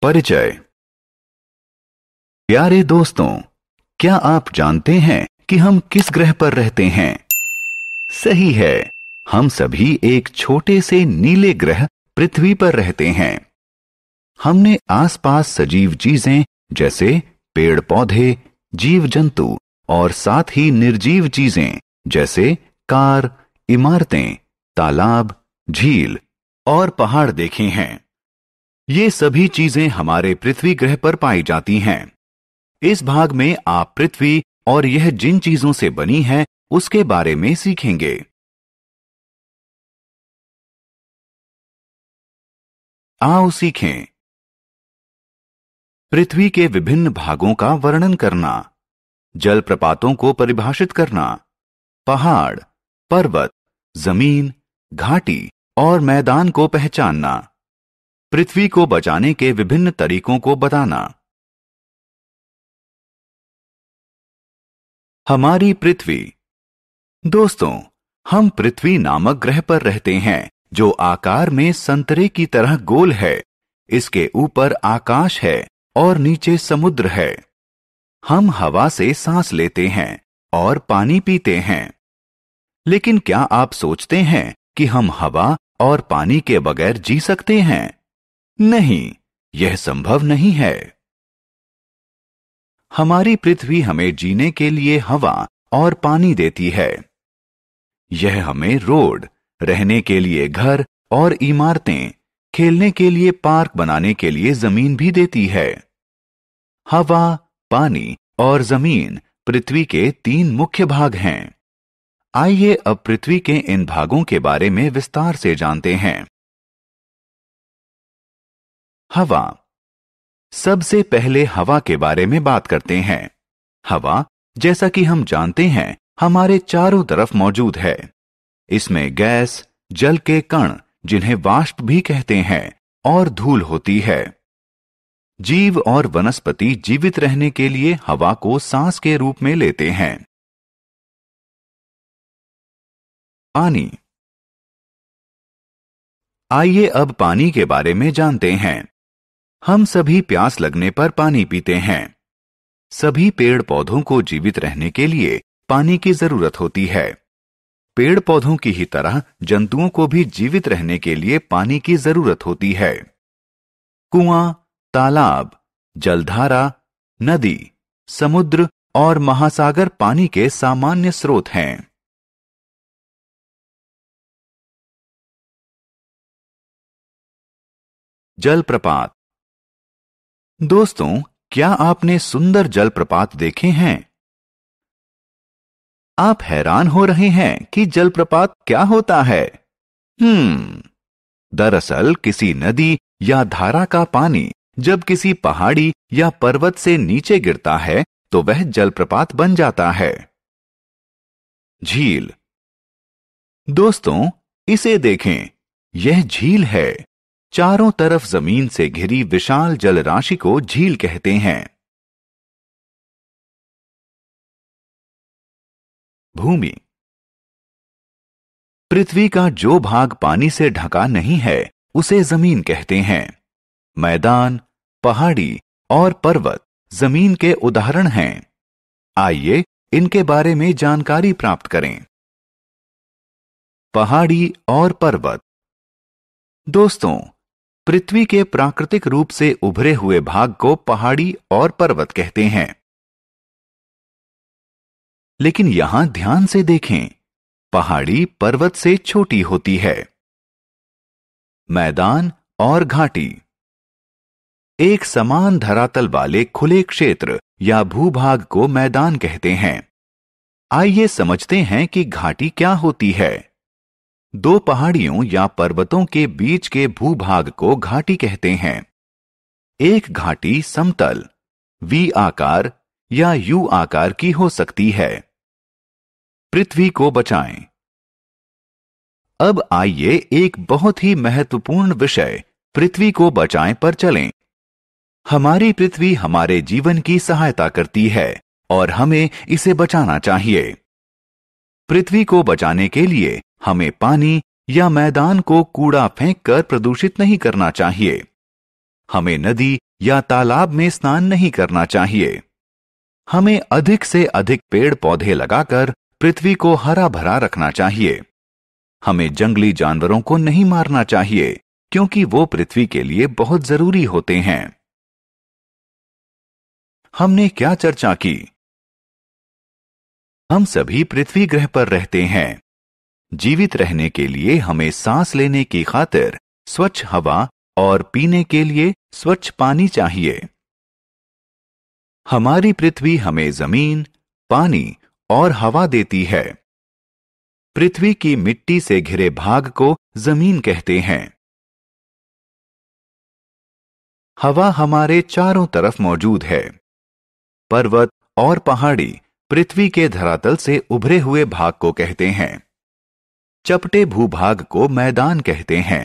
परिचय प्यारे दोस्तों क्या आप जानते हैं कि हम किस ग्रह पर रहते हैं सही है हम सभी एक छोटे से नीले ग्रह पृथ्वी पर रहते हैं हमने आसपास सजीव चीजें जैसे पेड़ पौधे जीव जंतु और साथ ही निर्जीव चीजें जैसे कार इमारतें तालाब झील और पहाड़ देखे हैं ये सभी चीजें हमारे पृथ्वी ग्रह पर पाई जाती हैं इस भाग में आप पृथ्वी और यह जिन चीजों से बनी है उसके बारे में सीखेंगे आओ सीखें पृथ्वी के विभिन्न भागों का वर्णन करना जलप्रपातों को परिभाषित करना पहाड़ पर्वत जमीन घाटी और मैदान को पहचानना पृथ्वी को बचाने के विभिन्न तरीकों को बताना हमारी पृथ्वी दोस्तों हम पृथ्वी नामक ग्रह पर रहते हैं जो आकार में संतरे की तरह गोल है इसके ऊपर आकाश है और नीचे समुद्र है हम हवा से सांस लेते हैं और पानी पीते हैं लेकिन क्या आप सोचते हैं कि हम हवा और पानी के बगैर जी सकते हैं नहीं यह संभव नहीं है हमारी पृथ्वी हमें जीने के लिए हवा और पानी देती है यह हमें रोड रहने के लिए घर और इमारतें खेलने के लिए पार्क बनाने के लिए जमीन भी देती है हवा पानी और जमीन पृथ्वी के तीन मुख्य भाग हैं आइए अब पृथ्वी के इन भागों के बारे में विस्तार से जानते हैं हवा सबसे पहले हवा के बारे में बात करते हैं हवा जैसा कि हम जानते हैं हमारे चारों तरफ मौजूद है इसमें गैस जल के कण जिन्हें वाष्प भी कहते हैं और धूल होती है जीव और वनस्पति जीवित रहने के लिए हवा को सांस के रूप में लेते हैं पानी आइए अब पानी के बारे में जानते हैं हम सभी प्यास लगने पर पानी पीते हैं सभी पेड़ पौधों को जीवित रहने के लिए पानी की जरूरत होती है पेड़ पौधों की ही तरह जंतुओं को भी जीवित रहने के लिए पानी की जरूरत होती है कुआं तालाब जलधारा नदी समुद्र और महासागर पानी के सामान्य स्रोत हैं जलप्रपात दोस्तों क्या आपने सुंदर जलप्रपात देखे हैं आप हैरान हो रहे हैं कि जलप्रपात क्या होता है हम्म दरअसल किसी नदी या धारा का पानी जब किसी पहाड़ी या पर्वत से नीचे गिरता है तो वह जलप्रपात बन जाता है झील दोस्तों इसे देखें यह झील है चारों तरफ जमीन से घिरी विशाल जलराशि को झील कहते हैं भूमि पृथ्वी का जो भाग पानी से ढका नहीं है उसे जमीन कहते हैं मैदान पहाड़ी और पर्वत जमीन के उदाहरण हैं आइए इनके बारे में जानकारी प्राप्त करें पहाड़ी और पर्वत दोस्तों पृथ्वी के प्राकृतिक रूप से उभरे हुए भाग को पहाड़ी और पर्वत कहते हैं लेकिन यहां ध्यान से देखें पहाड़ी पर्वत से छोटी होती है मैदान और घाटी एक समान धरातल वाले खुले क्षेत्र या भूभाग को मैदान कहते हैं आइए समझते हैं कि घाटी क्या होती है दो पहाड़ियों या पर्वतों के बीच के भूभाग को घाटी कहते हैं एक घाटी समतल वी आकार या यू आकार की हो सकती है पृथ्वी को बचाएं अब आइए एक बहुत ही महत्वपूर्ण विषय पृथ्वी को बचाएं पर चलें हमारी पृथ्वी हमारे जीवन की सहायता करती है और हमें इसे बचाना चाहिए पृथ्वी को बचाने के लिए हमें पानी या मैदान को कूड़ा फेंककर प्रदूषित नहीं करना चाहिए हमें नदी या तालाब में स्नान नहीं करना चाहिए हमें अधिक से अधिक पेड़ पौधे लगाकर पृथ्वी को हरा भरा रखना चाहिए हमें जंगली जानवरों को नहीं मारना चाहिए क्योंकि वो पृथ्वी के लिए बहुत जरूरी होते हैं हमने क्या चर्चा की हम सभी पृथ्वी ग्रह पर रहते हैं जीवित रहने के लिए हमें सांस लेने की खातिर स्वच्छ हवा और पीने के लिए स्वच्छ पानी चाहिए हमारी पृथ्वी हमें जमीन पानी और हवा देती है पृथ्वी की मिट्टी से घिरे भाग को जमीन कहते हैं हवा हमारे चारों तरफ मौजूद है पर्वत और पहाड़ी पृथ्वी के धरातल से उभरे हुए भाग को कहते हैं चपटे भूभाग को मैदान कहते हैं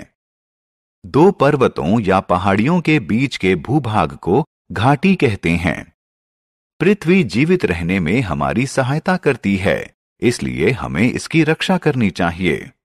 दो पर्वतों या पहाड़ियों के बीच के भूभाग को घाटी कहते हैं पृथ्वी जीवित रहने में हमारी सहायता करती है इसलिए हमें इसकी रक्षा करनी चाहिए